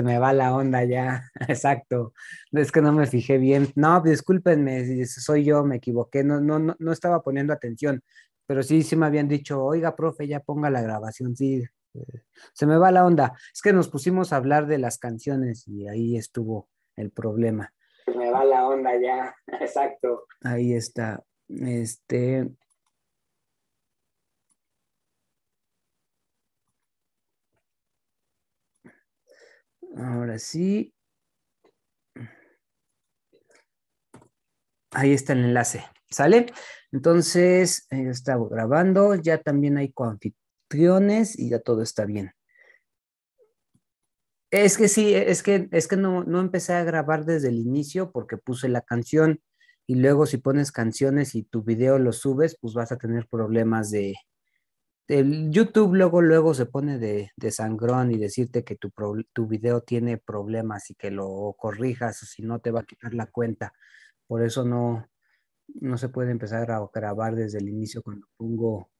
se me va la onda ya, exacto. Es que no me fijé bien. No, discúlpenme, soy yo, me equivoqué, no, no, no, no estaba poniendo atención, pero sí, sí me habían dicho, oiga, profe, ya ponga la grabación, sí, eh, se me va la onda. Es que nos pusimos a hablar de las canciones y ahí estuvo el problema. Se me va la onda ya, exacto. Ahí está. Este, Ahora sí. Ahí está el enlace, ¿sale? Entonces, ya estaba grabando, ya también hay coanfitriones y ya todo está bien. Es que sí, es que, es que no, no empecé a grabar desde el inicio porque puse la canción y luego si pones canciones y tu video lo subes, pues vas a tener problemas de, el YouTube luego, luego se pone de, sangrón y decirte que tu, video tiene problemas y que lo corrijas o si no te va a quitar la cuenta. Por eso no, no se puede empezar a grabar desde el inicio cuando pongo,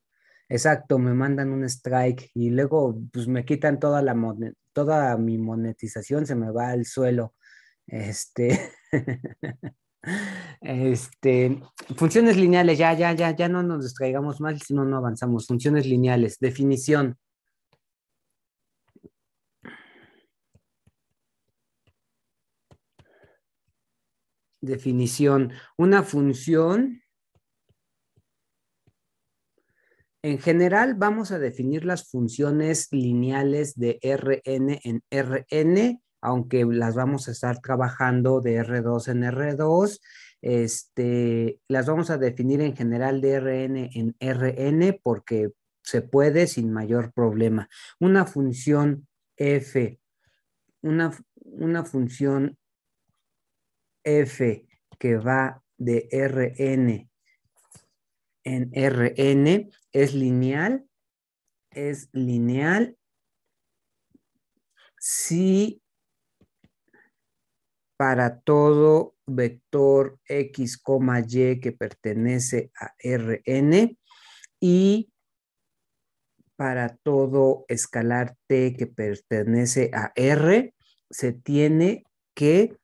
exacto, me mandan un strike y luego pues, me quitan toda, la, toda mi monetización, se me va al suelo. Este... Este, funciones lineales, ya, ya, ya, ya no nos distraigamos mal, si no, no avanzamos. Funciones lineales, definición. Definición. Una función. En general, vamos a definir las funciones lineales de Rn en Rn aunque las vamos a estar trabajando de R2 en R2, este, las vamos a definir en general de RN en RN porque se puede sin mayor problema. Una función f, una, una función f que va de Rn en Rn es lineal, es lineal si para todo vector X, Y que pertenece a Rn y para todo escalar T que pertenece a R, se tiene que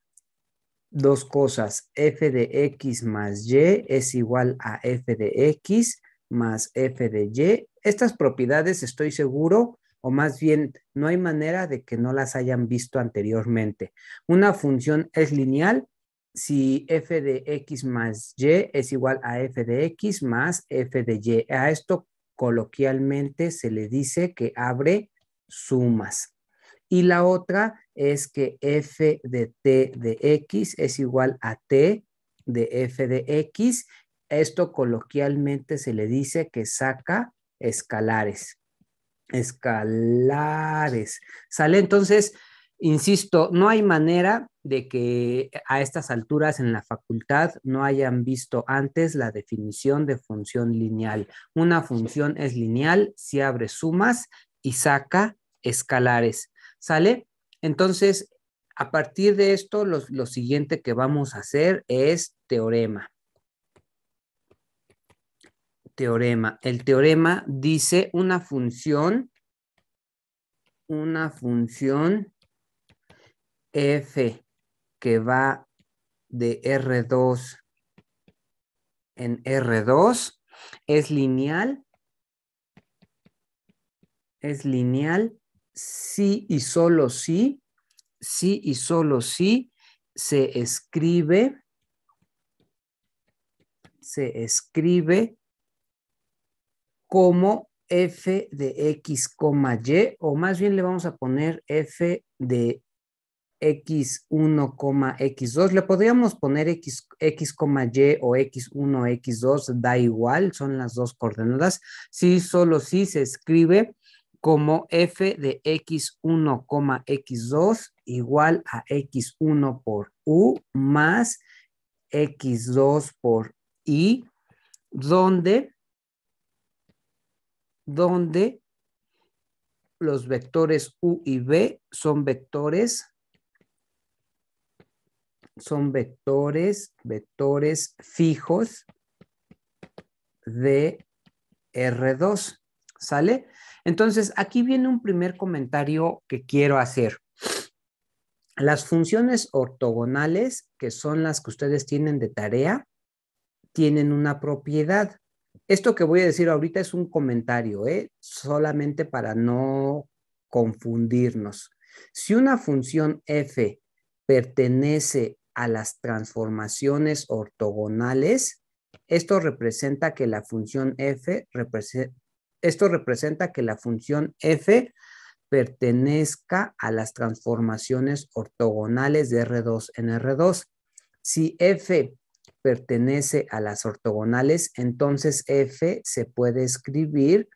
dos cosas, f de x más y es igual a f de x más f de y. Estas propiedades estoy seguro o más bien no hay manera de que no las hayan visto anteriormente. Una función es lineal si f de x más y es igual a f de x más f de y. A esto coloquialmente se le dice que abre sumas. Y la otra es que f de t de x es igual a t de f de x. Esto coloquialmente se le dice que saca escalares escalares. Sale entonces, insisto, no hay manera de que a estas alturas en la facultad no hayan visto antes la definición de función lineal. Una función es lineal si abre sumas y saca escalares. ¿Sale? Entonces, a partir de esto, lo, lo siguiente que vamos a hacer es teorema teorema. El teorema dice una función, una función f que va de R2 en R2 es lineal, es lineal si y solo si, si y solo si se escribe, se escribe como f de x, y, o más bien le vamos a poner f de x1, x2. Le podríamos poner x, y o x1, x2, da igual, son las dos coordenadas. Sí, solo si sí se escribe como f de x1, x2 igual a x1 por u más x2 por y, donde donde los vectores U y V son vectores, son vectores, vectores fijos de R2. ¿Sale? Entonces, aquí viene un primer comentario que quiero hacer. Las funciones ortogonales, que son las que ustedes tienen de tarea, tienen una propiedad esto que voy a decir ahorita es un comentario, ¿eh? solamente para no confundirnos. Si una función f pertenece a las transformaciones ortogonales, esto representa que la función f esto representa que la función f pertenezca a las transformaciones ortogonales de R2 en R2. Si f pertenece a las ortogonales, entonces F se puede escribir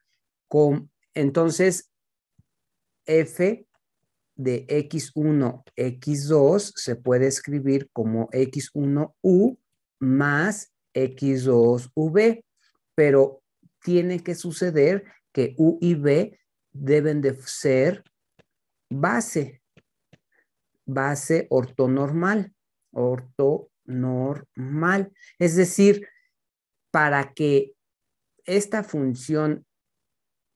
con, entonces F de X1, X2 se puede escribir como X1U más X2V, pero tiene que suceder que U y B deben de ser base, base ortonormal, orto normal. Es decir, para que esta función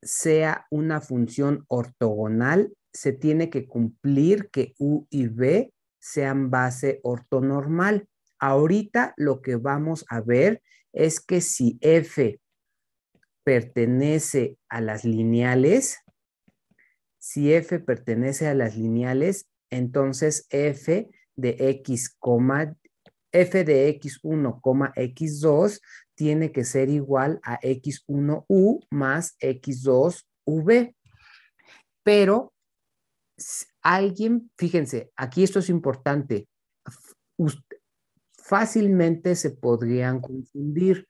sea una función ortogonal, se tiene que cumplir que U y B sean base ortonormal. Ahorita lo que vamos a ver es que si F pertenece a las lineales, si F pertenece a las lineales, entonces F de X, f de x1, x2 tiene que ser igual a x1u más x2v. Pero alguien, fíjense, aquí esto es importante, fácilmente se podrían confundir,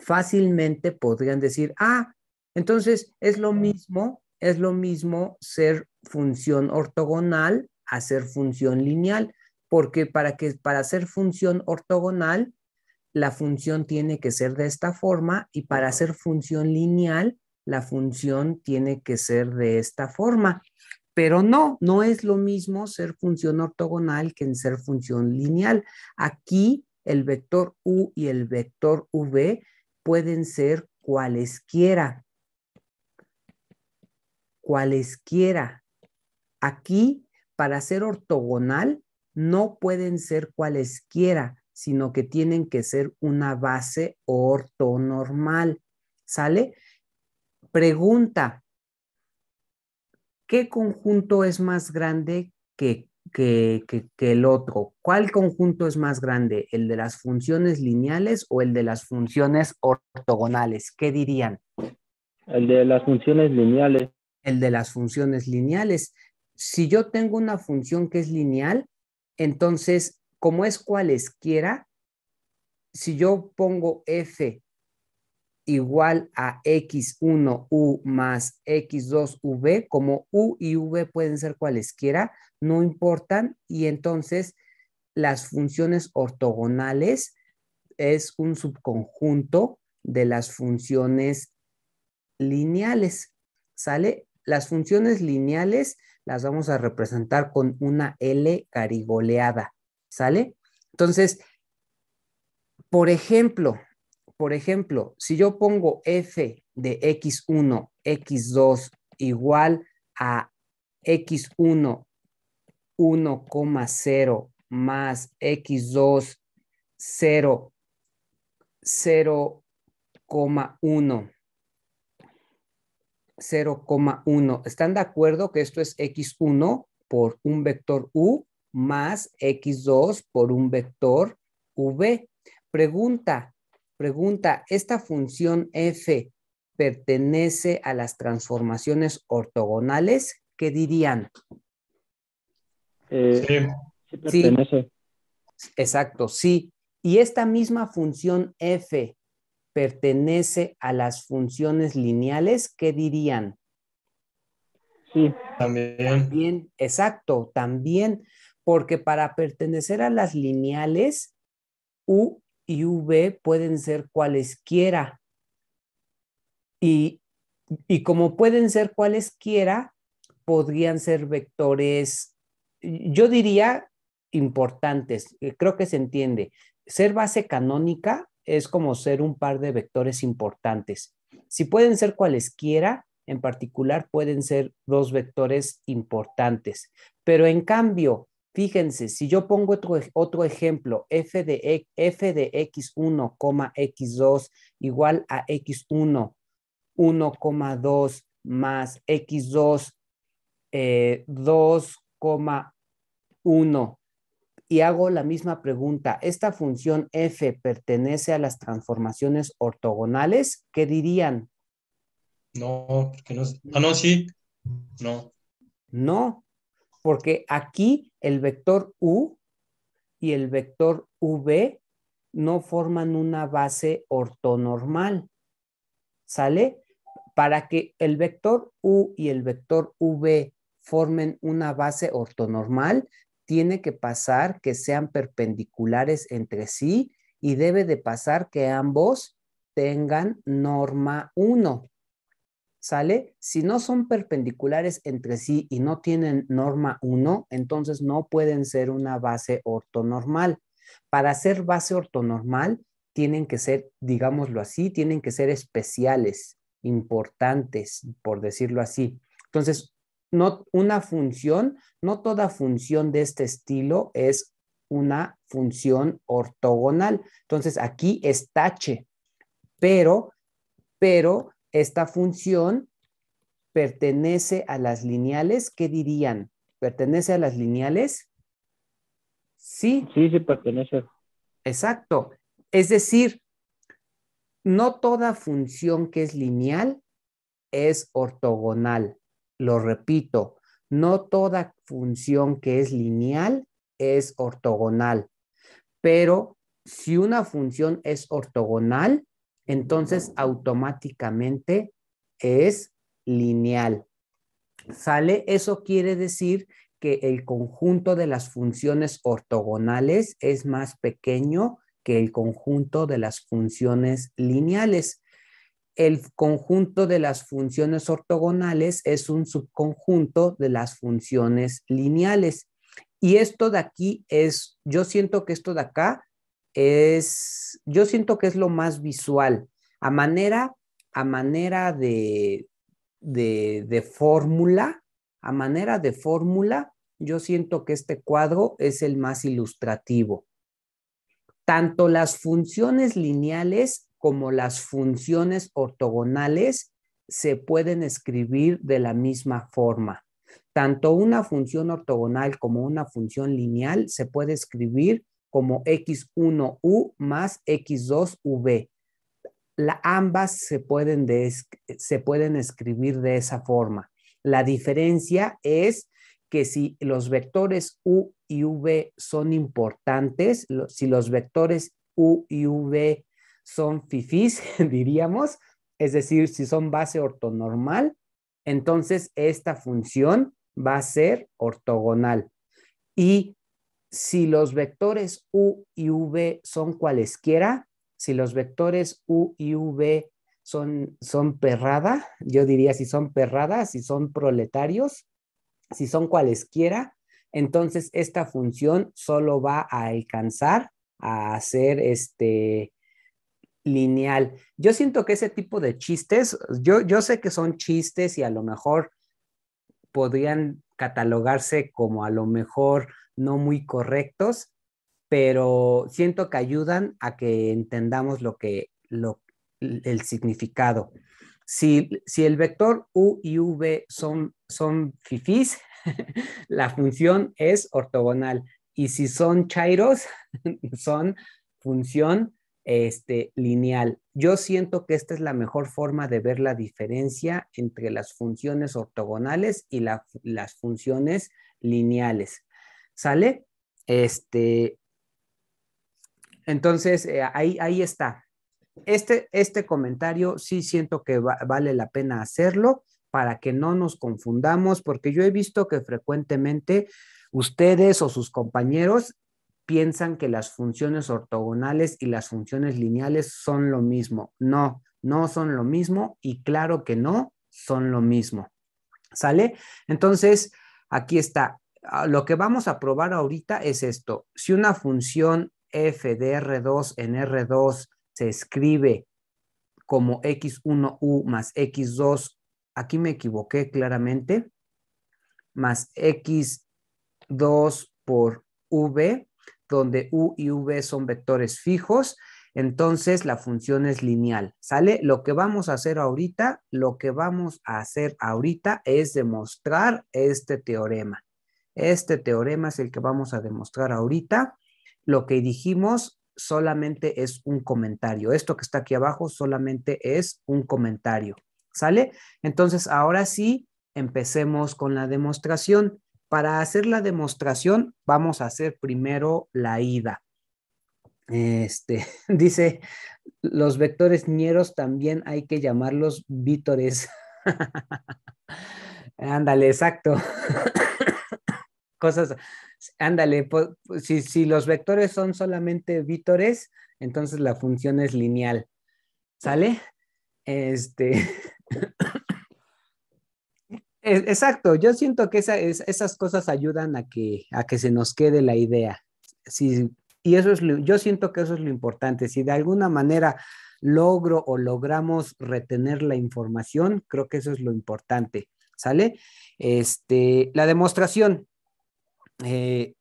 fácilmente podrían decir, ah, entonces es lo mismo, es lo mismo ser función ortogonal a ser función lineal porque para que para hacer función ortogonal la función tiene que ser de esta forma y para hacer función lineal la función tiene que ser de esta forma. Pero no, no es lo mismo ser función ortogonal que en ser función lineal. Aquí el vector u y el vector v pueden ser cualesquiera. Cualesquiera. Aquí, para ser ortogonal, no pueden ser cualesquiera, sino que tienen que ser una base ortonormal. ¿Sale? Pregunta, ¿qué conjunto es más grande que, que, que, que, el otro? ¿Cuál conjunto es más grande? ¿El de las funciones lineales o el de las funciones ortogonales? ¿Qué dirían? El de las funciones lineales. El de las funciones lineales. Si yo tengo una función que es lineal, entonces, como es cualesquiera, si yo pongo f igual a x1u más x2v, como u y v pueden ser cualesquiera, no importan, y entonces las funciones ortogonales es un subconjunto de las funciones lineales, ¿sale? Las funciones lineales las vamos a representar con una L carigoleada, ¿sale? Entonces, por ejemplo, por ejemplo, si yo pongo f de x1, x2 igual a x1 1,0 más x2 0, 0,1 0,1. ¿Están de acuerdo que esto es x1 por un vector u más x2 por un vector v? Pregunta, pregunta, ¿esta función f pertenece a las transformaciones ortogonales? ¿Qué dirían? Eh, sí. sí, exacto, sí. Y esta misma función f pertenece a las funciones lineales, ¿qué dirían? Sí. También. también. Exacto, también, porque para pertenecer a las lineales, U y V pueden ser cualesquiera. y como pueden ser cualesquiera, podrían ser vectores, yo diría, importantes, creo que se entiende. Ser base canónica es como ser un par de vectores importantes. Si pueden ser cualesquiera, en particular pueden ser dos vectores importantes. Pero en cambio, fíjense, si yo pongo otro, ejemplo, f de, x1, e, x2 igual a x1, 1,2 más x2, 2,1 eh, y hago la misma pregunta. ¿Esta función f pertenece a las transformaciones ortogonales? ¿Qué dirían? No, porque no. Ah, no, sí. No. No, porque aquí el vector u y el vector v no forman una base ortonormal. ¿Sale? Para que el vector u y el vector v formen una base ortonormal, tiene que pasar que sean perpendiculares entre sí y debe de pasar que ambos tengan norma 1. ¿Sale? Si no son perpendiculares entre sí y no tienen norma 1, entonces no pueden ser una base ortonormal. Para ser base ortonormal, tienen que ser, digámoslo así, tienen que ser especiales, importantes, por decirlo así. Entonces, no una función, no toda función de este estilo es una función ortogonal. Entonces aquí es tache, pero, pero esta función pertenece a las lineales, ¿qué dirían? ¿Pertenece a las lineales? Sí. Sí, sí pertenece. Exacto. Es decir, no toda función que es lineal es ortogonal. Lo repito, no toda función que es lineal es ortogonal, pero si una función es ortogonal, entonces automáticamente es lineal. ¿Sale? Eso quiere decir que el conjunto de las funciones ortogonales es más pequeño que el conjunto de las funciones lineales el conjunto de las funciones ortogonales es un subconjunto de las funciones lineales. Y esto de aquí es, yo siento que esto de acá es, yo siento que es lo más visual, a manera, a manera de, de fórmula, a manera de fórmula, yo siento que este cuadro es el más ilustrativo. Tanto las funciones lineales como las funciones ortogonales se pueden escribir de la misma forma. Tanto una función ortogonal como una función lineal se puede escribir como x1u más x2v. La, ambas se pueden, se pueden escribir de esa forma. La diferencia es que si los vectores u y v son importantes, si los vectores u y v son fifís, diríamos, es decir, si son base ortonormal, entonces esta función va a ser ortogonal. Y si los vectores u y v son cualesquiera, si los vectores u y v son, son perrada, yo diría si son perradas, si son proletarios, si son cualesquiera, entonces esta función solo va a alcanzar a hacer este, lineal. Yo siento que ese tipo de chistes, yo, yo sé que son chistes y a lo mejor podrían catalogarse como a lo mejor no muy correctos, pero siento que ayudan a que entendamos lo que el significado. Si, el vector u y v son, son fifís, la función es ortogonal. Y si son chairos, son función este, lineal. Yo siento que esta es la mejor forma de ver la diferencia entre las funciones ortogonales y las funciones lineales. ¿Sale? Este, entonces, eh, ahí, ahí está. Este, este comentario sí siento que vale la pena hacerlo para que no nos confundamos, porque yo he visto que frecuentemente ustedes o sus compañeros piensan que las funciones ortogonales y las funciones lineales son lo mismo. No, no son lo mismo y claro que no son lo mismo. ¿Sale? Entonces, aquí está. Ah, lo que vamos a probar ahorita es esto. Si una función f de R2 en R2 se escribe como X1U más X2, aquí me equivoqué claramente, más X2 por V, donde u y v son vectores fijos, entonces la función es lineal, ¿sale? Lo que vamos a hacer ahorita, lo que vamos a hacer ahorita es demostrar este teorema. Este teorema es el que vamos a demostrar ahorita. Lo que dijimos solamente es un comentario. Esto que está aquí abajo solamente es un comentario, ¿sale? Entonces, ahora sí, empecemos con la demostración. Para hacer la demostración, vamos a hacer primero la ida. Este, dice, los vectores ñeros también hay que llamarlos vítores. ándale, exacto. Cosas, ándale, si, si, los vectores son solamente vítores, entonces la función es lineal. ¿Sale? Este, exacto, yo siento que esas cosas ayudan a que, se nos quede la idea. y eso es yo siento que eso es lo importante. Si de alguna manera logro o logramos retener la información, creo que eso es lo importante. ¿Sale? Este, la demostración. Eh,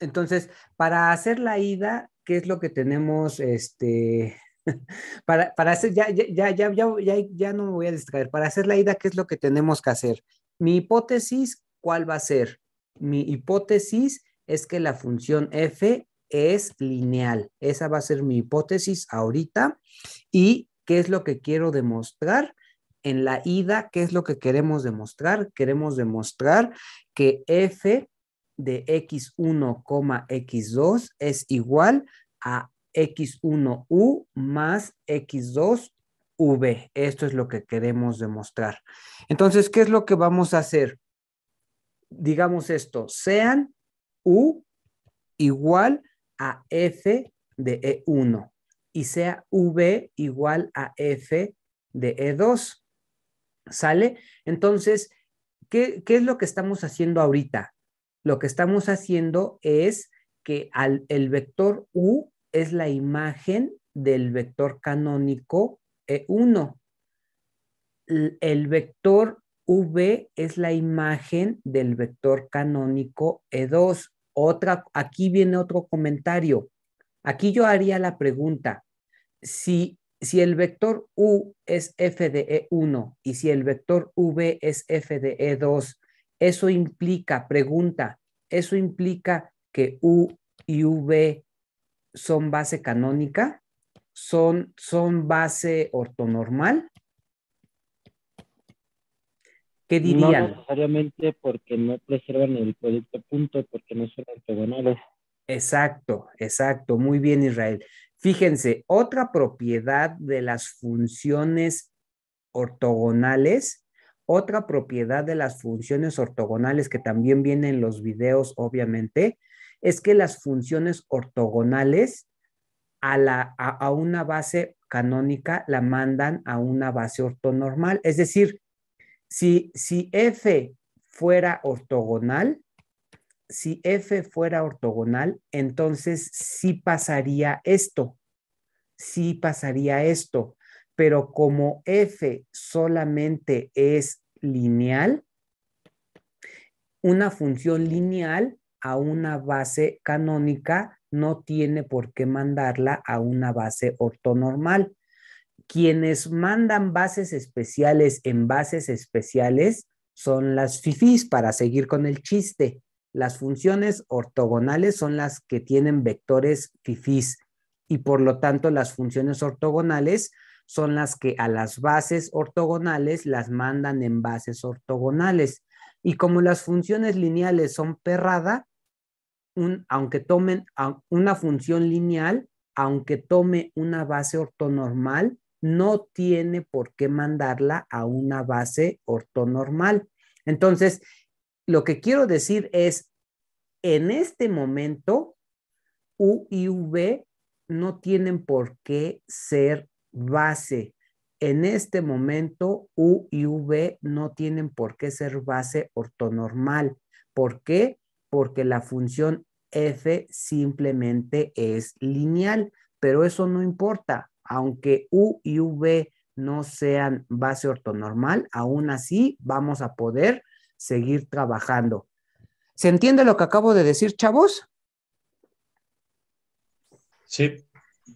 entonces, para hacer la ida, ¿qué es lo que tenemos este, para, hacer, ya, ya, ya no me voy a distraer, para hacer la ida, ¿qué es lo que tenemos que hacer? Mi hipótesis, ¿cuál va a ser? Mi hipótesis es que la función f es lineal. Esa va a ser mi hipótesis ahorita. ¿Y qué es lo que quiero demostrar? En la ida, ¿qué es lo que queremos demostrar? Queremos demostrar que f de x1, x2 es igual a X1U más X2V. Esto es lo que queremos demostrar. Entonces, ¿qué es lo que vamos a hacer? Digamos esto, sean U igual a F de E1 y sea V igual a F de E2. ¿Sale? Entonces, ¿qué, es lo que estamos haciendo ahorita? Lo que estamos haciendo es que al, el vector U es la imagen del vector canónico E1. El vector V es la imagen del vector canónico E2. Otra, aquí viene otro comentario. Aquí yo haría la pregunta, si, si el vector U es f de E1 y si el vector V es f de E2, eso implica, pregunta, eso implica que U y V son base canónica, son, son base ortonormal. ¿Qué dirían? No necesariamente porque no preservan el producto punto, porque no son ortogonales. Exacto, exacto. Muy bien, Israel. Fíjense, otra propiedad de las funciones ortogonales, otra propiedad de las funciones ortogonales que también vienen en los videos, obviamente, es que las funciones ortogonales a, una base canónica la mandan a una base ortonormal. Es decir, si, si f fuera ortogonal, si f fuera ortogonal, entonces sí pasaría esto, sí pasaría esto, pero como f solamente es lineal, una función lineal a una base canónica, no tiene por qué mandarla a una base ortonormal. Quienes mandan bases especiales en bases especiales son las FIFIs, para seguir con el chiste. Las funciones ortogonales son las que tienen vectores FIFIs y por lo tanto las funciones ortogonales son las que a las bases ortogonales las mandan en bases ortogonales. Y como las funciones lineales son perrada, aunque tomen una función lineal, aunque tome una base ortonormal, no tiene por qué mandarla a una base ortonormal. Entonces, lo que quiero decir es, en este momento, U y V no tienen por qué ser base. En este momento, U y V no tienen por qué ser base ortonormal. ¿Por qué? porque la función f simplemente es lineal, pero eso no importa, aunque u y v no sean base ortonormal, aún así vamos a poder seguir trabajando. ¿Se entiende lo que acabo de decir, chavos? Sí,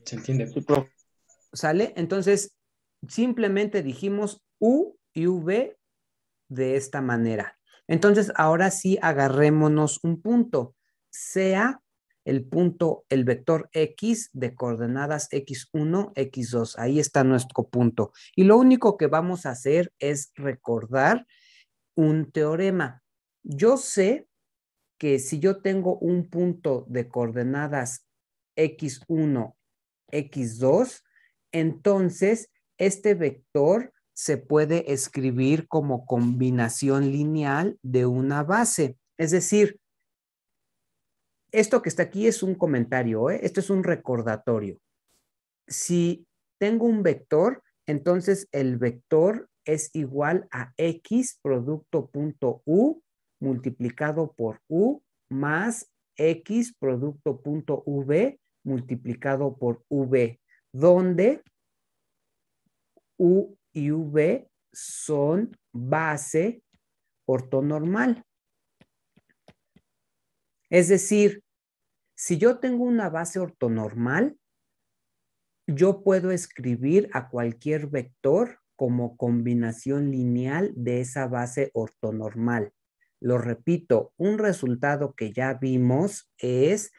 se entiende. ¿Sale? Entonces, simplemente dijimos U y V de esta manera. Entonces, ahora sí agarrémonos un punto, sea el punto, el vector x de coordenadas x1, x2. Ahí está nuestro punto. Y lo único que vamos a hacer es recordar un teorema. Yo sé que si yo tengo un punto de coordenadas x1, x2, entonces este vector se puede escribir como combinación lineal de una base. Es decir, esto que está aquí es un comentario, ¿eh? esto es un recordatorio. Si tengo un vector, entonces el vector es igual a x producto punto u multiplicado por u más x producto punto v multiplicado por v, donde u y V son base ortonormal. Es decir, si yo tengo una base ortonormal, yo puedo escribir a cualquier vector como combinación lineal de esa base ortonormal. Lo repito, un resultado que ya vimos es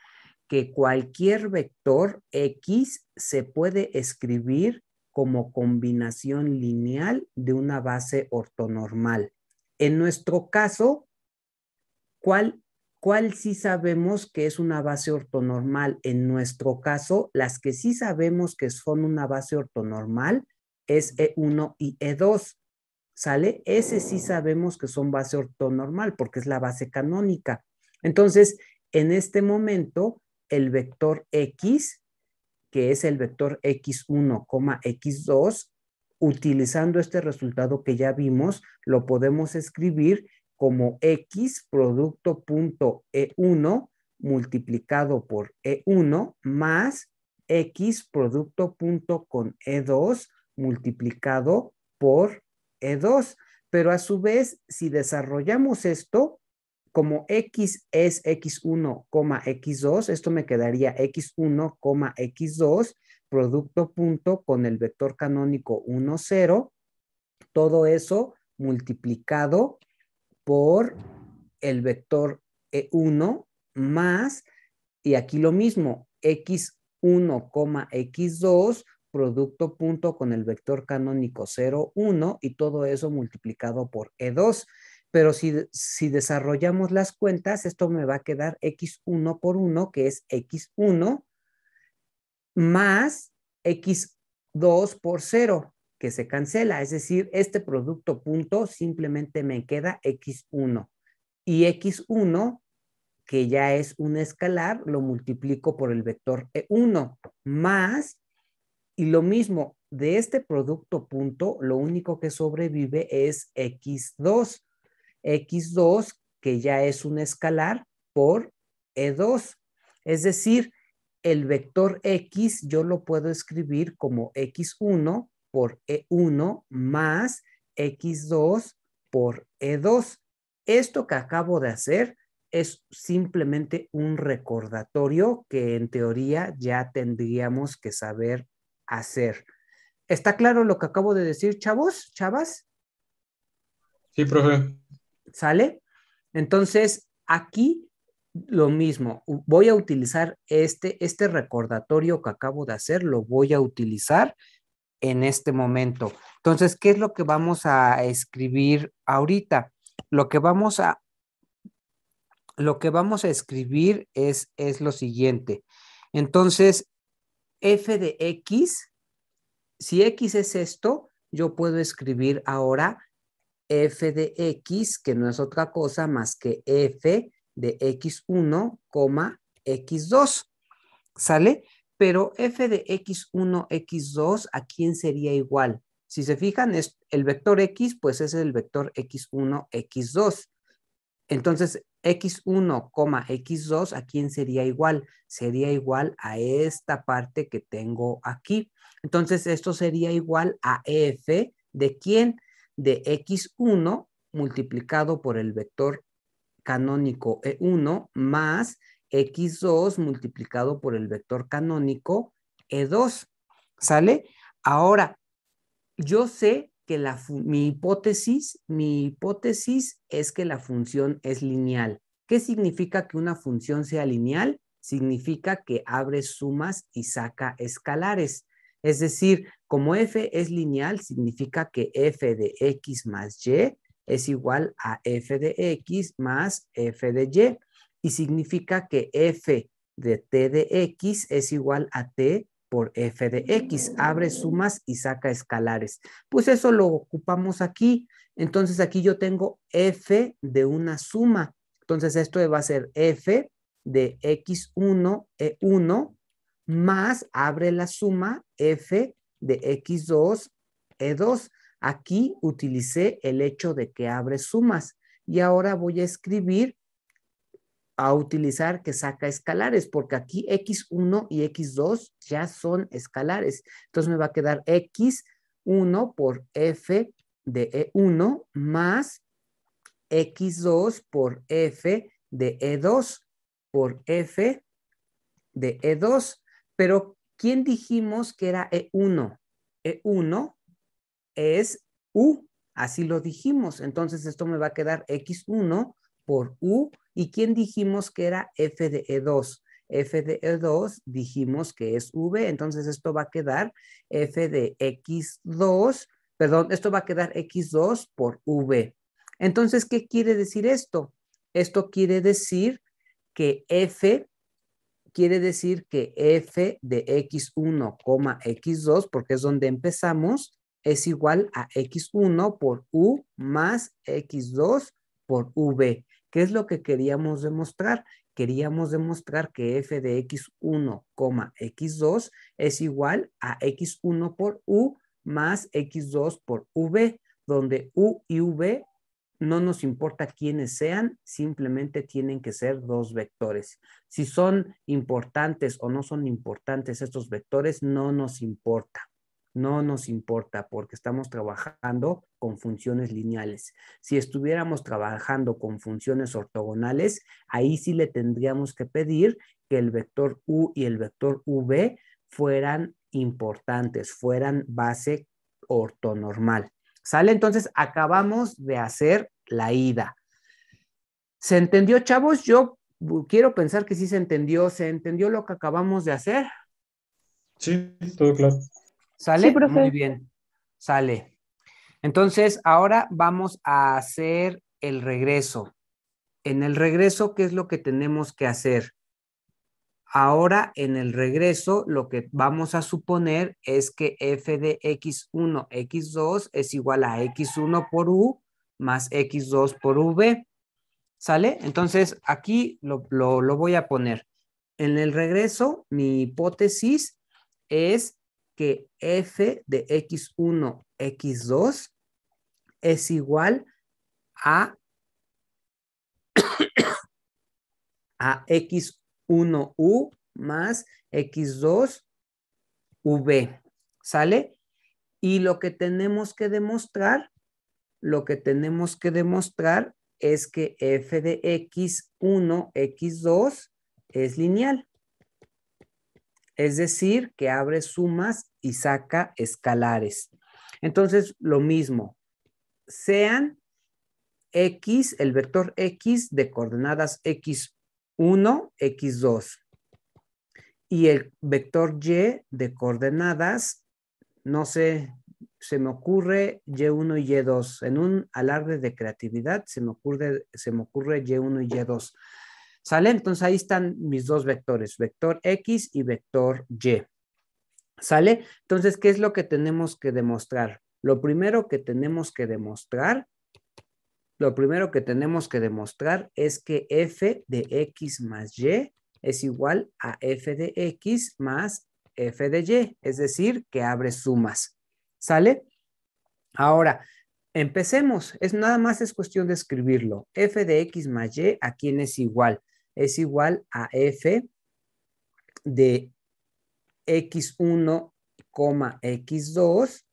que cualquier vector X se puede escribir como combinación lineal de una base ortonormal. En nuestro caso, ¿cuál, ¿cuál sí sabemos que es una base ortonormal? En nuestro caso, las que sí sabemos que son una base ortonormal es E1 y E2. ¿Sale? Ese sí sabemos que son base ortonormal porque es la base canónica. Entonces, en este momento, el vector X que es el vector x1, x2, utilizando este resultado que ya vimos, lo podemos escribir como x producto punto E1 multiplicado por E1 más x producto punto con E2 multiplicado por E2. Pero a su vez, si desarrollamos esto, como X es X1, X2, esto me quedaría X1, X2, producto punto con el vector canónico 1, 0, todo eso multiplicado por el vector E1 más, y aquí lo mismo, X1, X2, producto punto con el vector canónico 0, 1, y todo eso multiplicado por E2 pero si, desarrollamos las cuentas, esto me va a quedar x1 por 1, que es x1, más x2 por 0, que se cancela. Es decir, este producto punto simplemente me queda x1. Y x1, que ya es un escalar, lo multiplico por el vector E1, más, y lo mismo, de este producto punto, lo único que sobrevive es x2. X2, que ya es un escalar, por E2. Es decir, el vector X yo lo puedo escribir como X1 por E1 más X2 por E2. Esto que acabo de hacer es simplemente un recordatorio que en teoría ya tendríamos que saber hacer. ¿Está claro lo que acabo de decir, chavos, chavas? Sí, profe. ¿Sale? Entonces, aquí lo mismo, voy a utilizar este, este recordatorio que acabo de hacer, lo voy a utilizar en este momento. Entonces, ¿qué es lo que vamos a escribir ahorita? Lo que vamos a, lo que vamos a escribir es, es lo siguiente. Entonces, f de x, si x es esto, yo puedo escribir ahora f de x, que no es otra cosa más que f de x1, x2. ¿Sale? Pero f de x1, x2, ¿a quién sería igual? Si se fijan, es el vector x, pues es el vector x1, x2. Entonces, x1, x2, ¿a quién sería igual? Sería igual a esta parte que tengo aquí. Entonces, esto sería igual a f de quién? de x1 multiplicado por el vector canónico E1 más x2 multiplicado por el vector canónico E2. ¿Sale? Ahora, yo sé que la, mi hipótesis, mi hipótesis es que la función es lineal. ¿Qué significa que una función sea lineal? Significa que abre sumas y saca escalares. Es decir, como f es lineal, significa que f de x más y es igual a f de x más f de y. Y significa que f de t de x es igual a t por f de x. Abre sumas y saca escalares. Pues eso lo ocupamos aquí. Entonces aquí yo tengo f de una suma. Entonces esto va a ser f de x1, e1 más abre la suma f de x2, e2. Aquí utilicé el hecho de que abre sumas y ahora voy a escribir a utilizar que saca escalares, porque aquí x1 y x2 ya son escalares. Entonces me va a quedar x1 por f de e1 más x2 por f de e2 por f de e2 pero, ¿quién dijimos que era E1? E1 es U, así lo dijimos. Entonces, esto me va a quedar X1 por U. ¿Y quién dijimos que era F de E2? F de E2 dijimos que es V, entonces esto va a quedar F de X2, perdón, esto va a quedar X2 por V. Entonces, ¿qué quiere decir esto? Esto quiere decir que F quiere decir que f de x1, x2, porque es donde empezamos, es igual a x1 por u más x2 por v. ¿Qué es lo que queríamos demostrar? Queríamos demostrar que f de x1, x2 es igual a x1 por u más x2 por v, donde u y v no nos importa quiénes sean, simplemente tienen que ser dos vectores. Si son importantes o no son importantes estos vectores, no nos importa. No nos importa porque estamos trabajando con funciones lineales. Si estuviéramos trabajando con funciones ortogonales, ahí sí le tendríamos que pedir que el vector U y el vector V fueran importantes, fueran base ortonormal. ¿Sale? Entonces, acabamos de hacer la ida. ¿Se entendió, chavos? Yo quiero pensar que sí se entendió. ¿Se entendió lo que acabamos de hacer? Sí, todo claro. ¿Sale? Muy bien. Sale. Entonces, ahora vamos a hacer el regreso. En el regreso, ¿qué es lo que tenemos que hacer? Ahora en el regreso lo que vamos a suponer es que f de x1, x2 es igual a x1 por u más x2 por v. ¿Sale? Entonces aquí lo, voy a poner. En el regreso mi hipótesis es que f de x1, x2 es igual a a x 1U más X2V. ¿Sale? Y lo que tenemos que demostrar, lo que tenemos que demostrar es que f de x1, x2 es lineal. Es decir, que abre sumas y saca escalares. Entonces, lo mismo, sean x, el vector x de coordenadas x 1, x2. Y el vector y de coordenadas, no sé, se me ocurre y1 y y2. En un alarde de creatividad se me ocurre, se me ocurre y1 y y2. ¿Sale? Entonces ahí están mis dos vectores, vector x y vector y. ¿Sale? Entonces, ¿qué es lo que tenemos que demostrar? Lo primero que tenemos que demostrar lo primero que tenemos que demostrar es que f de x más y es igual a f de x más f de y, es decir, que abre sumas. ¿Sale? Ahora, empecemos. Es nada más es cuestión de escribirlo. f de x más y, ¿a quién es igual? Es igual a f de x1, x2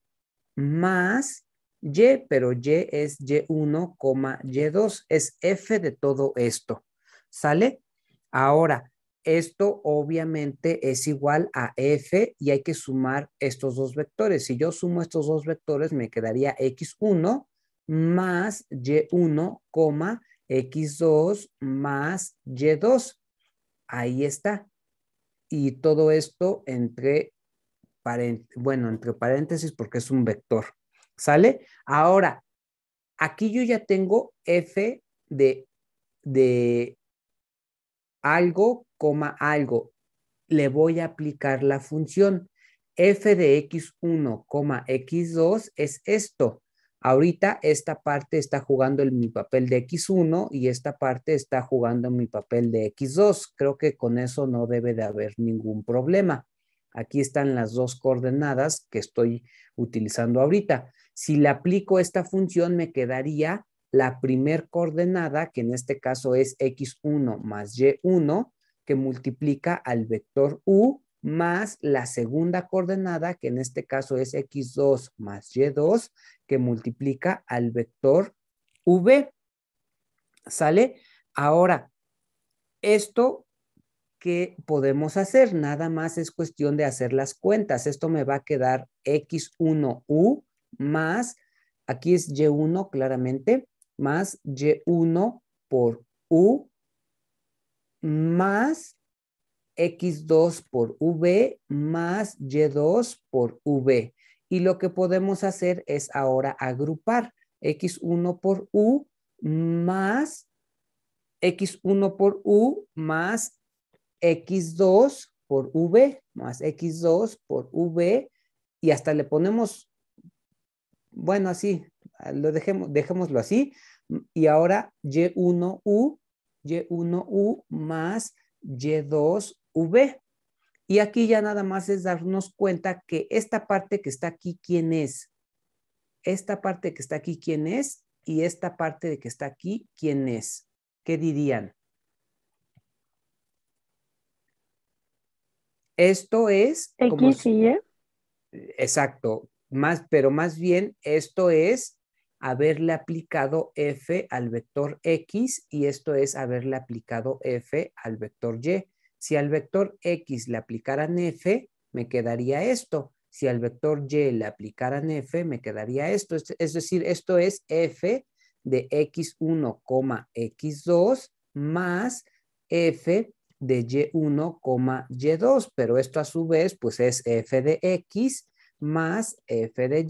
más y, pero Y es Y1, Y2, es F de todo esto. ¿Sale? Ahora, esto obviamente es igual a F y hay que sumar estos dos vectores. Si yo sumo estos dos vectores, me quedaría X1 más Y1, X2 más Y2. Ahí está. Y todo esto entre, bueno, entre paréntesis porque es un vector. ¿Sale? Ahora, aquí yo ya tengo F de, de algo, coma algo. Le voy a aplicar la función. F de X1, X2 es esto. Ahorita esta parte está jugando en mi papel de X1 y esta parte está jugando mi papel de X2. Creo que con eso no debe de haber ningún problema. Aquí están las dos coordenadas que estoy utilizando ahorita. Si le aplico esta función, me quedaría la primer coordenada, que en este caso es x1 más y1, que multiplica al vector u, más la segunda coordenada, que en este caso es x2 más y2, que multiplica al vector v. ¿Sale? Ahora, esto que podemos hacer, nada más es cuestión de hacer las cuentas. Esto me va a quedar x1u más, aquí es Y1 claramente, más Y1 por U, más X2 por V, más Y2 por V. Y lo que podemos hacer es ahora agrupar X1 por U más X1 por U más X2 por V, más X2 por V, y hasta le ponemos bueno, así, ah, lo dejemos, dejémoslo así. Y ahora Y1U, Y1U más Y2V. Y aquí ya nada más es darnos cuenta que esta parte que está aquí, ¿quién es? Esta parte que está aquí, ¿quién es? Y esta parte de que está aquí, ¿quién es? ¿Qué dirían? Esto es... X y Y. Exacto pero más bien esto es haberle aplicado f al vector x y esto es haberle aplicado f al vector y. Si al vector x le aplicaran f, me quedaría esto. Si al vector y le aplicaran f, me quedaría esto. Es decir, esto es f de x1, x2 más f de y1, y2. Pero esto a su vez, pues es f de x más f de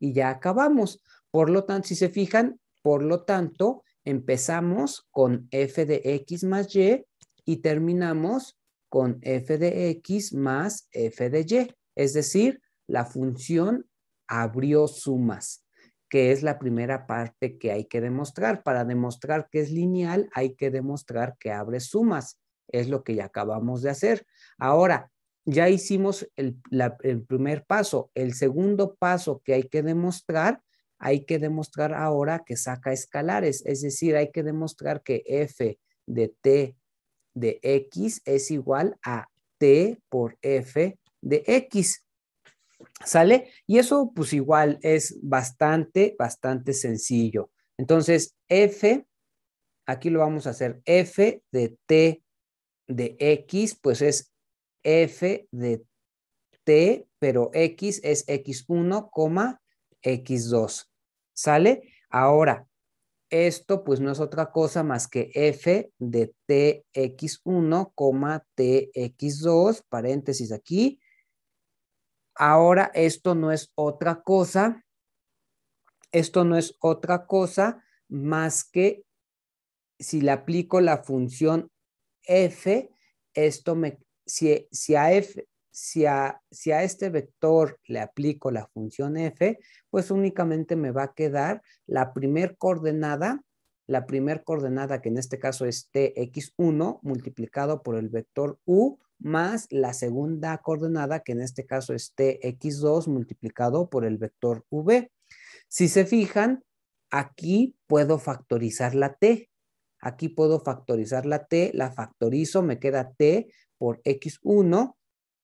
y. Y ya acabamos. Por lo tanto, si se fijan, por lo tanto, empezamos con f de x más y y terminamos con f de x más f de y. Es decir, la función abrió sumas, que es la primera parte que hay que demostrar. Para demostrar que es lineal, hay que demostrar que abre sumas. Es lo que ya acabamos de hacer. Ahora, ya hicimos el, primer paso. El segundo paso que hay que demostrar, hay que demostrar ahora que saca escalares, es decir, hay que demostrar que f de t de x es igual a t por f de x. ¿Sale? Y eso pues igual es bastante, bastante sencillo. Entonces, f, aquí lo vamos a hacer, f de t de x, pues es f de t, pero x es x1, x2. ¿Sale? Ahora, esto pues no es otra cosa más que f de t, x 1 x 2 paréntesis aquí. Ahora esto no es otra cosa, esto no es otra cosa más que si le aplico la función f, esto me si, a a este vector le aplico la función f, pues únicamente me va a quedar la primer coordenada, la primer coordenada que en este caso es tx1 multiplicado por el vector u más la segunda coordenada que en este caso es tx2 multiplicado por el vector v. Si se fijan, aquí puedo factorizar la t. Aquí puedo factorizar la t, la factorizo, me queda t por X1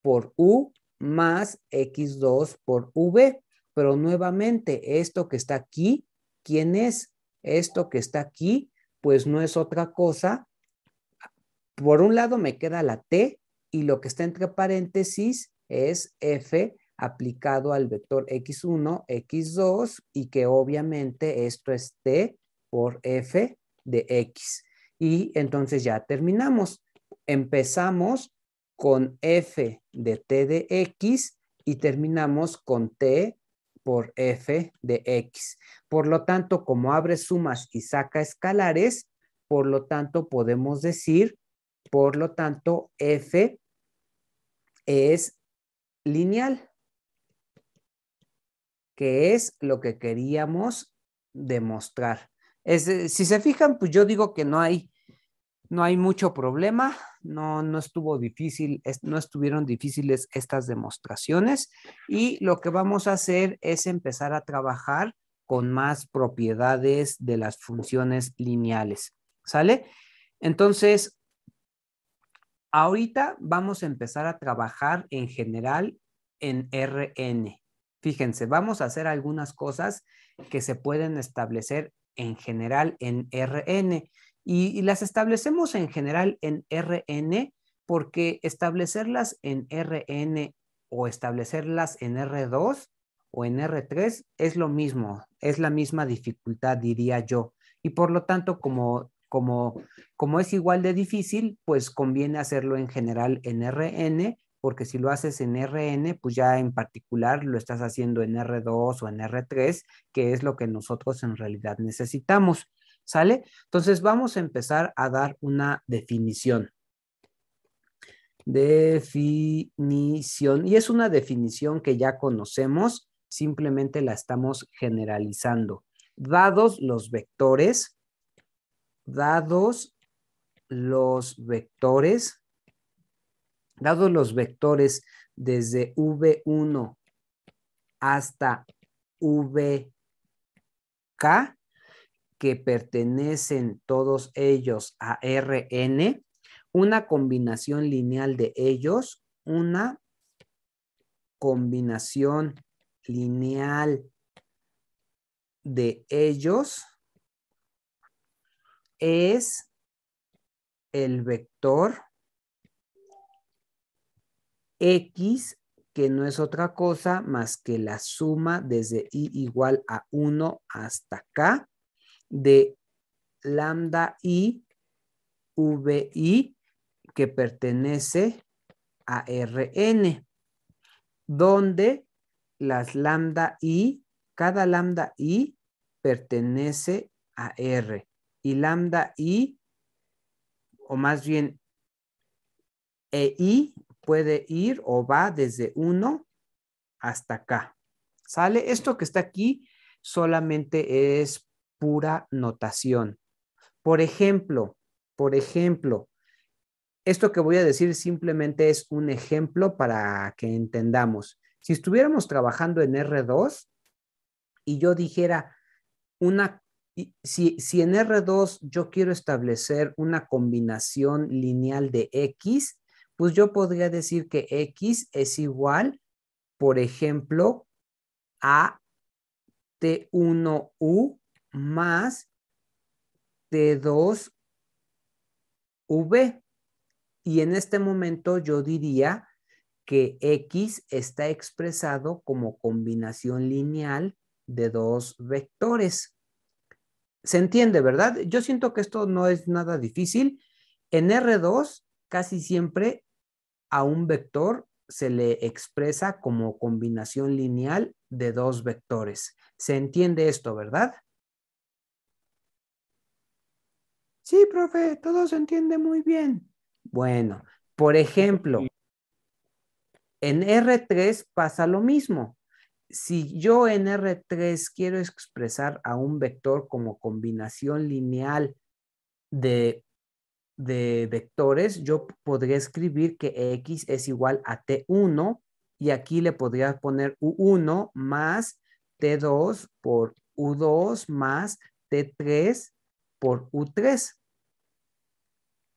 por U más X2 por V. Pero nuevamente, esto que está aquí, ¿quién es? Esto que está aquí, pues no es otra cosa. Por un lado me queda la T y lo que está entre paréntesis es F aplicado al vector X1, X2 y que obviamente esto es T por F de X. Y entonces ya terminamos. Empezamos con f de t de x y terminamos con t por f de x. Por lo tanto, como abre sumas y saca escalares, por lo tanto podemos decir, por lo tanto, f es lineal, que es lo que queríamos demostrar. Eh, si se fijan, pues yo digo que no hay, no hay mucho problema no, no estuvo difícil, no estuvieron difíciles estas demostraciones y lo que vamos a hacer es empezar a trabajar con más propiedades de las funciones lineales, ¿sale? Entonces, ahorita vamos a empezar a trabajar en general en RN. Fíjense, vamos a hacer algunas cosas que se pueden establecer en general en RN y, las establecemos en general en RN porque establecerlas en RN o establecerlas en R2 o en R3 es lo mismo, es la misma dificultad, diría yo. Y por lo tanto, como, como es igual de difícil, pues conviene hacerlo en general en RN, porque si lo haces en RN, pues ya en particular lo estás haciendo en R2 o en R3, que es lo que nosotros en realidad necesitamos. ¿Sale? Entonces vamos a empezar a dar una definición. Definición. Y es una definición que ya conocemos, simplemente la estamos generalizando. Dados los vectores, dados los vectores, dados los vectores desde V1 hasta VK, que pertenecen todos ellos a Rn, una combinación lineal de ellos, una combinación lineal de ellos es el vector x, que no es otra cosa más que la suma desde i igual a 1 hasta k, de lambda i vi que pertenece a rn, donde las lambda i, cada lambda i pertenece a r y lambda i, o más bien e i puede ir o va desde 1 hasta acá. ¿Sale? Esto que está aquí solamente es pura notación. Por ejemplo, por ejemplo, esto que voy a decir simplemente es un ejemplo para que entendamos. Si estuviéramos trabajando en R2 y yo dijera una, si, si en R2 yo quiero establecer una combinación lineal de X, pues yo podría decir que X es igual, por ejemplo, a T1U más T2V. Y en este momento yo diría que X está expresado como combinación lineal de dos vectores. ¿Se entiende, verdad? Yo siento que esto no es nada difícil. En R2 casi siempre a un vector se le expresa como combinación lineal de dos vectores. ¿Se entiende esto, verdad? Sí, profe, todo se entiende muy bien. Bueno, por ejemplo, en R3 pasa lo mismo. Si yo en R3 quiero expresar a un vector como combinación lineal de, vectores, yo podría escribir que X es igual a T1 y aquí le podría poner U1 más T2 por U2 más T3 por U3.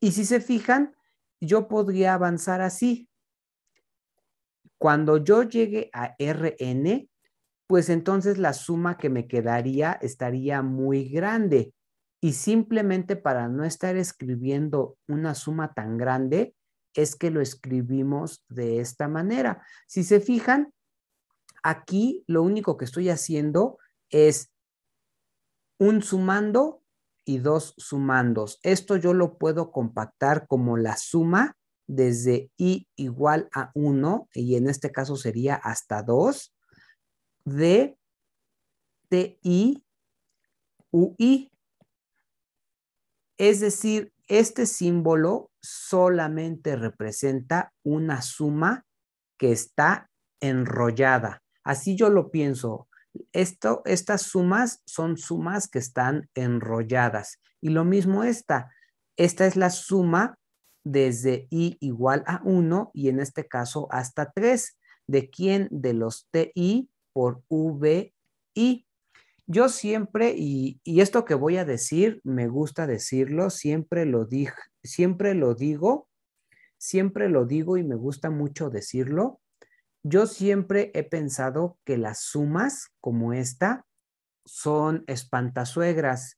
Y si se fijan, yo podría avanzar así. Cuando yo llegue a Rn, pues entonces la suma que me quedaría estaría muy grande. Y simplemente para no estar escribiendo una suma tan grande, es que lo escribimos de esta manera. Si se fijan, aquí lo único que estoy haciendo es un sumando y dos sumandos. Esto yo lo puedo compactar como la suma desde i igual a 1, y en este caso sería hasta 2, de ti ui. Es decir, este símbolo solamente representa una suma que está enrollada. Así yo lo pienso. Esto, estas sumas son sumas que están enrolladas. Y lo mismo esta. Esta es la suma desde i igual a 1 y en este caso hasta 3. ¿De quién? De los ti por vi. Yo siempre, y, y, esto que voy a decir, me gusta decirlo, siempre lo, siempre lo digo, siempre lo digo y me gusta mucho decirlo, yo siempre he pensado que las sumas como esta son espantasuegras.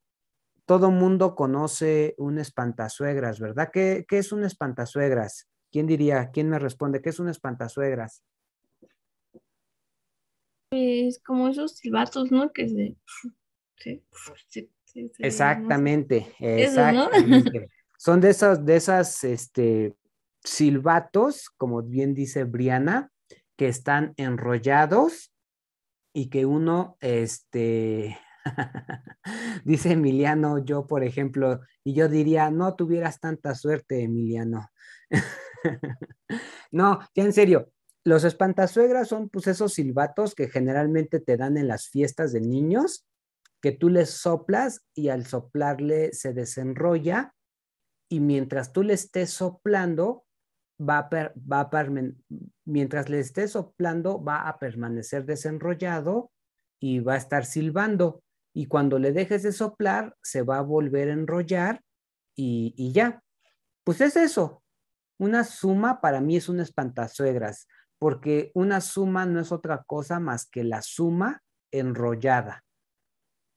Todo mundo conoce un espantazuegras, ¿verdad? ¿Qué, es un espantasuegras? ¿Quién diría? ¿Quién me responde? ¿Qué es un espantasuegras? Es como esos silbatos, ¿no? Que exactamente, Son de esas, de esas, este, silbatos, como bien dice Briana, que están enrollados y que uno, este, dice Emiliano, yo por ejemplo, y yo diría, no tuvieras tanta suerte, Emiliano. no, ya en serio, los espantazuegras son pues esos silbatos que generalmente te dan en las fiestas de niños, que tú les soplas y al soplarle se desenrolla y mientras tú le estés soplando, va mientras le esté soplando, va a permanecer desenrollado y va a estar silbando. Y cuando le dejes de soplar, se va a volver a enrollar y, y ya. Pues es eso. Una suma para mí es un espantazuegras, porque una suma no es otra cosa más que la suma enrollada.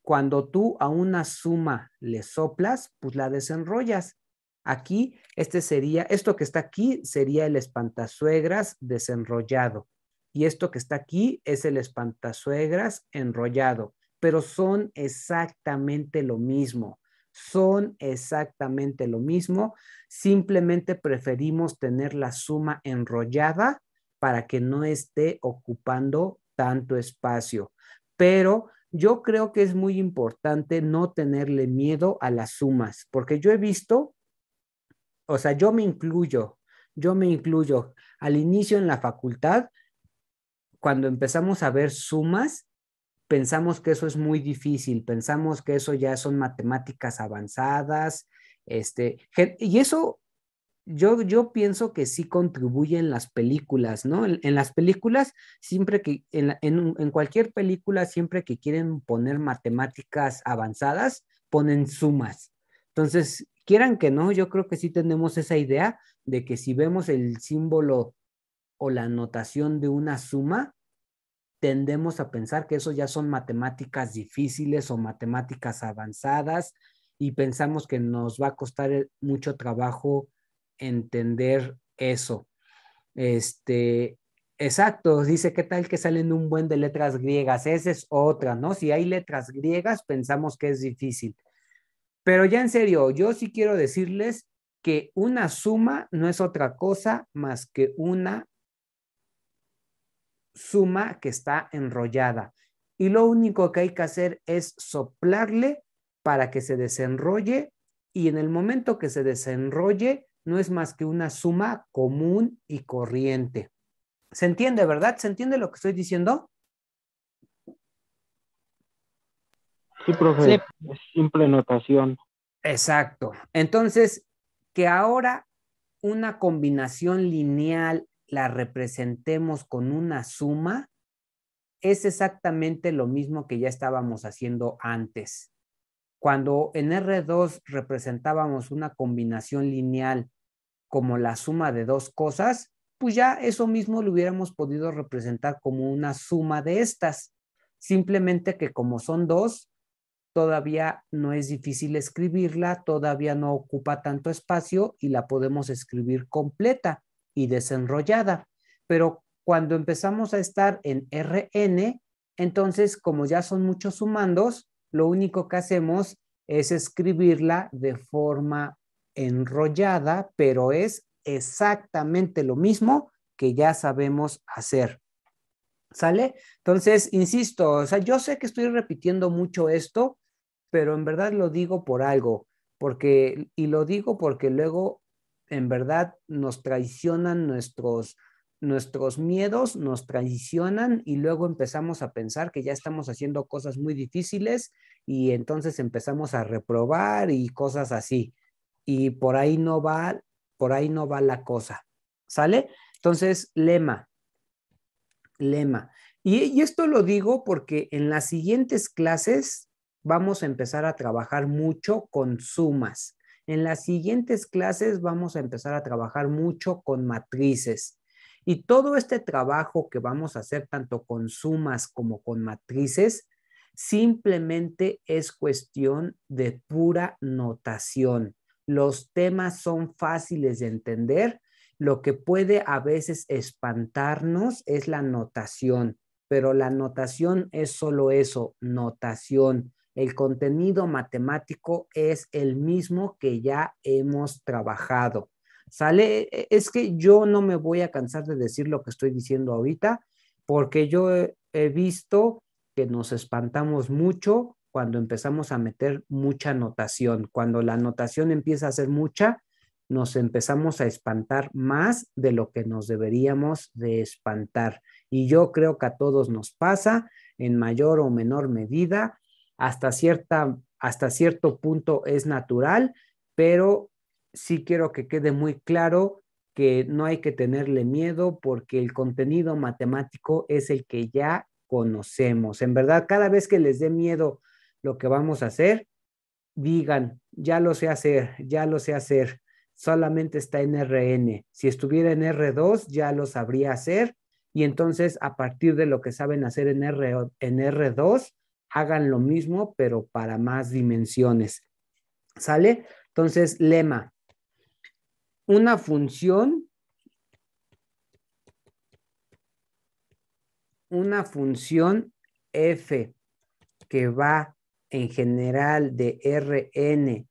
Cuando tú a una suma le soplas, pues la desenrollas. Aquí, este sería, esto que está aquí sería el espantasuegras desenrollado. Y esto que está aquí es el espantazuegras enrollado. Pero son exactamente lo mismo. Son exactamente lo mismo. Simplemente preferimos tener la suma enrollada para que no esté ocupando tanto espacio. Pero yo creo que es muy importante no tenerle miedo a las sumas, porque yo he visto o sea, yo me incluyo, yo me incluyo. Al inicio en la facultad, cuando empezamos a ver sumas, pensamos que eso es muy difícil, pensamos que eso ya son matemáticas avanzadas, este, y eso yo, yo pienso que sí contribuye en las películas, ¿no? En, las películas, siempre que, en, en, en, cualquier película, siempre que quieren poner matemáticas avanzadas, ponen sumas. Entonces, quieran que no, yo creo que sí tenemos esa idea de que si vemos el símbolo o la notación de una suma, tendemos a pensar que eso ya son matemáticas difíciles o matemáticas avanzadas y pensamos que nos va a costar eh, mucho trabajo entender eso. Este, exacto, dice, ¿qué tal que salen un buen de letras griegas? Esa es otra, ¿no? Si hay letras griegas, pensamos que es difícil. Pero ya en serio, yo sí quiero decirles que una suma no es otra cosa más que una suma que está enrollada. Y lo único que hay que hacer es soplarle para que se desenrolle y en el momento que se desenrolle no es más que una suma común y corriente. ¿Se entiende, verdad? ¿Se entiende lo que estoy diciendo? Sí, profe, simple notación. Exacto. Entonces, que ahora una combinación lineal la representemos con una suma, es exactamente lo mismo que ya estábamos haciendo antes. Cuando en R2 representábamos una combinación lineal como la suma de dos cosas, pues ya eso mismo lo hubiéramos podido representar como una suma de estas. Simplemente que como son dos, todavía no es difícil escribirla, todavía no ocupa tanto espacio y la podemos escribir completa y desenrollada. Pero cuando empezamos a estar en RN, entonces como ya son muchos sumandos, lo único que hacemos es escribirla de forma enrollada, pero es exactamente lo mismo que ya sabemos hacer. ¿Sale? Entonces, insisto, o sea, yo sé que estoy repitiendo mucho esto, pero en verdad lo digo por algo, porque, y lo digo porque luego en verdad nos traicionan nuestros, nuestros miedos, nos traicionan y luego empezamos a pensar que ya estamos haciendo cosas muy difíciles y entonces empezamos a reprobar y cosas así. Y por ahí no va, por ahí no va la cosa. ¿Sale? Entonces, lema. Lema. Y, y esto lo digo porque en las siguientes clases vamos a empezar a trabajar mucho con sumas. En las siguientes clases vamos a empezar a trabajar mucho con matrices. Y todo este trabajo que vamos a hacer tanto con sumas como con matrices, simplemente es cuestión de pura notación. Los temas son fáciles de entender. Lo que puede a veces espantarnos es la notación, pero la notación es solo eso, notación el contenido matemático es el mismo que ya hemos trabajado. ¿Sale? E, es que yo no me voy a cansar de decir lo que estoy diciendo ahorita, porque yo he visto que nos espantamos mucho cuando empezamos a meter mucha notación. Cuando la notación empieza a ser mucha, nos empezamos a espantar más de lo que nos deberíamos de espantar. Y yo creo que a todos nos pasa en mayor o menor medida hasta, cierto punto es natural, pero sí quiero que quede muy claro que no hay que tenerle miedo porque el contenido matemático es el que ya conocemos. En verdad, cada vez que les dé miedo lo que vamos a hacer, digan, ya lo sé hacer, ya lo sé hacer, solamente está en RN. Si estuviera en R2, ya lo sabría hacer. Y entonces, a partir de lo que saben hacer en, en R2, hagan lo mismo, pero para más dimensiones. ¿Sale? Entonces, lema. Una función, una función f que va en general de Rn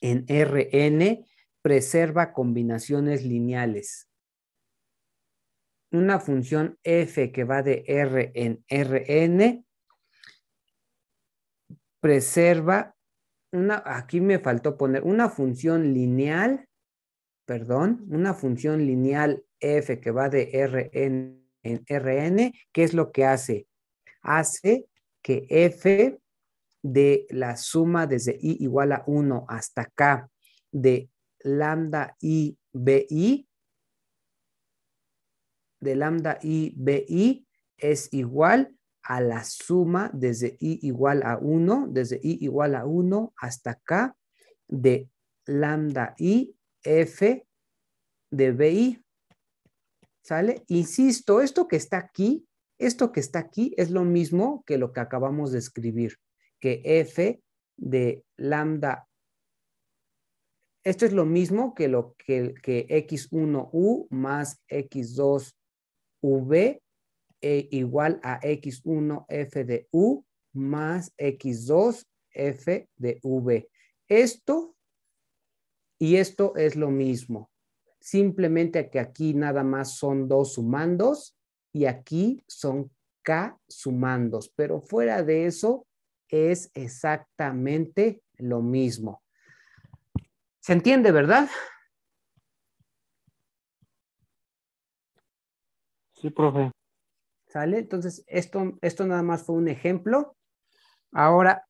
en Rn preserva combinaciones lineales. Una función f que va de R en Rn preserva una, aquí me faltó poner una función lineal, perdón, una función lineal f que va de rn en rn, ¿qué es lo que hace? Hace que f de la suma desde i igual a 1 hasta k de lambda i bi, de lambda i bi es igual a la suma desde i igual a 1, desde i igual a 1 hasta acá de lambda i f de bi. ¿Sale? Insisto, esto que está aquí, esto que está aquí es lo mismo que lo que acabamos de escribir, que f de lambda. Esto es lo mismo que lo que, que x1u más x2v e igual a x1f de u más x2f de v. Esto y esto es lo mismo. Simplemente que aquí nada más son dos sumandos y aquí son k sumandos, pero fuera de eso es exactamente lo mismo. ¿Se entiende, verdad? Sí, profe. ¿Sale? Entonces, esto, nada más fue un ejemplo. Ahora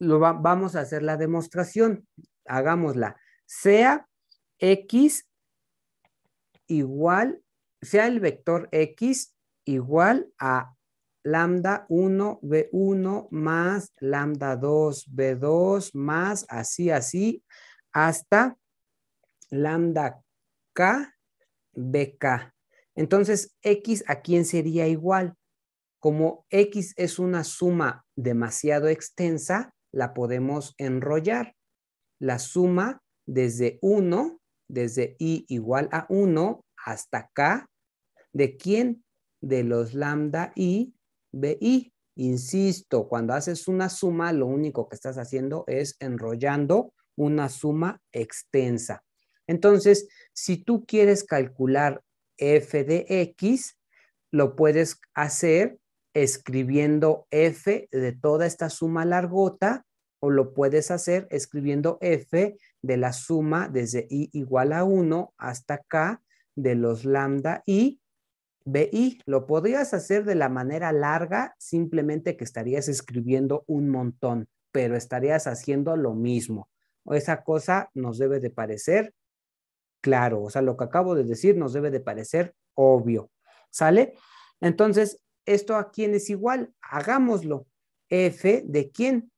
vamos a hacer la demostración. Hagámosla. Sea x igual, sea el vector x igual a lambda 1 b1 más lambda 2 b2 más así, así, hasta lambda k bk. Entonces, X a quién sería igual. Como X es una suma demasiado extensa, la podemos enrollar. La suma desde 1, desde I igual a 1 hasta K, ¿de quién? De los lambda I, BI. Insisto, cuando haces una suma, lo único que estás haciendo es enrollando una suma extensa. Entonces, si tú quieres calcular f de x, lo puedes hacer escribiendo f de toda esta suma largota o lo puedes hacer escribiendo f de la suma desde i igual a 1 hasta k de los lambda i, bi. Lo podrías hacer de la manera larga, simplemente que estarías escribiendo un montón, pero estarías haciendo lo mismo. Esa cosa nos debe de parecer claro. O sea, lo que acabo de decir nos debe de parecer obvio. ¿Sale? Entonces, esto a quién es igual, hagámoslo. F de quién?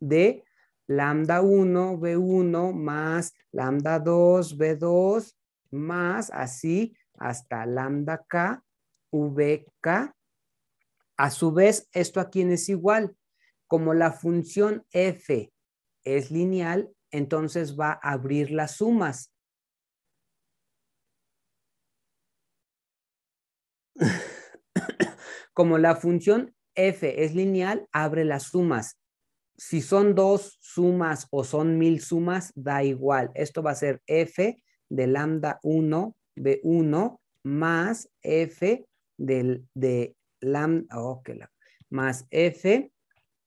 De lambda 1, B1 más lambda 2, B2 más así hasta lambda K, VK. A su vez, esto a quién es igual. Como la función F es lineal, entonces va a abrir las sumas. Como la función f es lineal, abre las sumas. Si son dos sumas o son mil sumas, da igual. Esto va a ser f de lambda 1 b 1 más f de lambda, oh, la, más f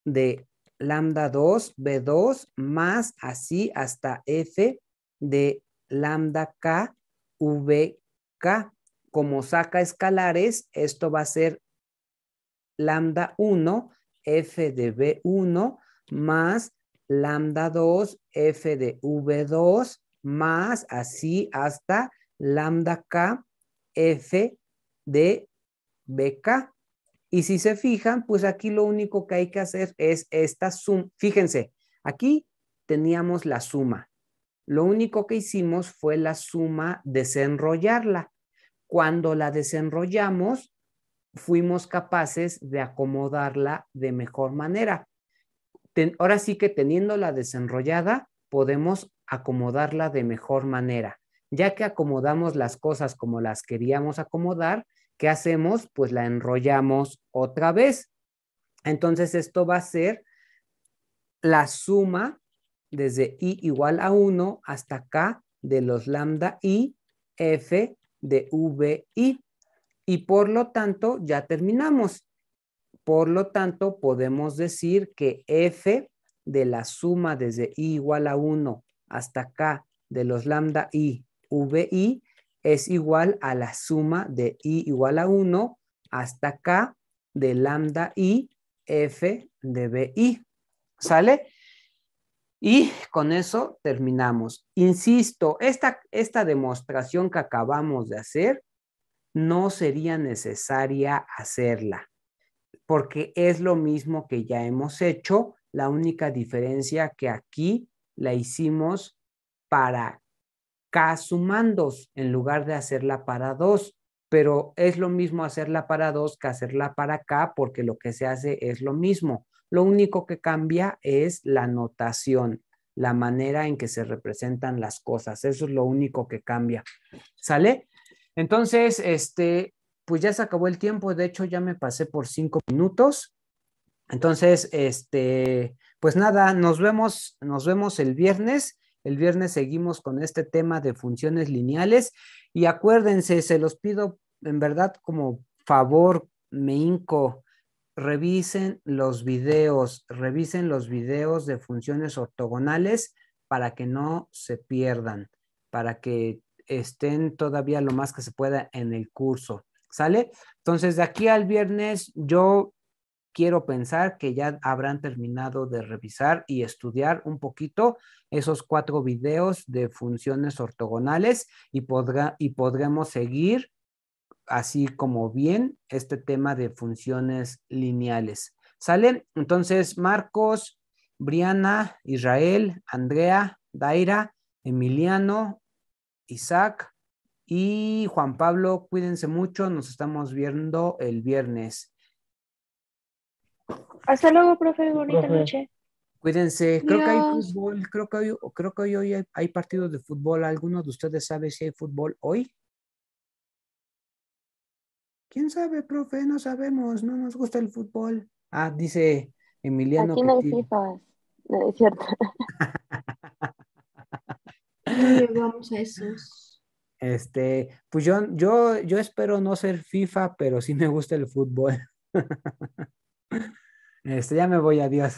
de lambda 2 b2 más así hasta f de lambda k vk. Como saca escalares, esto va a ser lambda 1 f de b1 más lambda 2 f de v2 más así hasta lambda k f de bk. Y si se fijan, pues aquí lo único que hay que hacer es esta suma. Fíjense, aquí teníamos la suma. Lo único que hicimos fue la suma desenrollarla. Cuando la desenrollamos, fuimos capaces de acomodarla de mejor manera. ahora sí que teniéndola desenrollada, podemos acomodarla de mejor manera. Ya que acomodamos las cosas como las queríamos acomodar, ¿qué hacemos? Pues la enrollamos otra vez. Entonces esto va a ser la suma desde i igual a 1 hasta k de los lambda i f de V I y por lo tanto ya terminamos. Por lo tanto, podemos decir que f de la suma desde i igual a 1 hasta k de los lambda i, vi, es igual a la suma de i igual a 1 hasta k de lambda i, f de VI, ¿Sale? Y con eso terminamos. Insisto, esta demostración que acabamos de hacer no sería necesaria hacerla, porque es lo mismo que ya hemos hecho, la única diferencia que aquí la hicimos para K sumandos en lugar de hacerla para 2, pero es lo mismo hacerla para 2 que hacerla para K porque lo que se hace es lo mismo. Lo único que cambia es la notación, la manera en que se representan las cosas. Eso es lo único que cambia. ¿Sale? Entonces, este, pues ya se acabó el tiempo, de hecho ya me pasé por cinco minutos. Entonces, este, pues nada, nos vemos, nos vemos el viernes. El viernes seguimos con este tema de funciones lineales y acuérdense, se los pido en verdad como favor, me inco, revisen los videos, revisen los videos de funciones ortogonales para que no se pierdan, para que estén todavía lo más que se pueda en el curso, ¿sale? Entonces, de aquí al viernes yo quiero pensar que ya habrán terminado de revisar y estudiar un poquito esos cuatro videos de funciones ortogonales y, y podremos seguir así como bien este tema de funciones lineales. ¿Sale? Entonces, Marcos, Briana, Israel, Andrea, Daira, Emiliano, Isaac y Juan Pablo. Cuídense mucho, nos estamos viendo el viernes. Hasta luego, profe, bonita noche. Cuídense, creo que hay fútbol, creo que hoy, creo que hoy hay, hay partidos de fútbol. ¿Alguno de ustedes sabe si hay fútbol hoy? ¿Quién sabe, profe? No sabemos, no nos gusta el fútbol. Ah, dice Emiliano. Aquí no hay es cierto. Vamos a esos. Este, pues yo, yo, yo espero no ser FIFA, pero sí me gusta el fútbol. Este, ya me voy, adiós.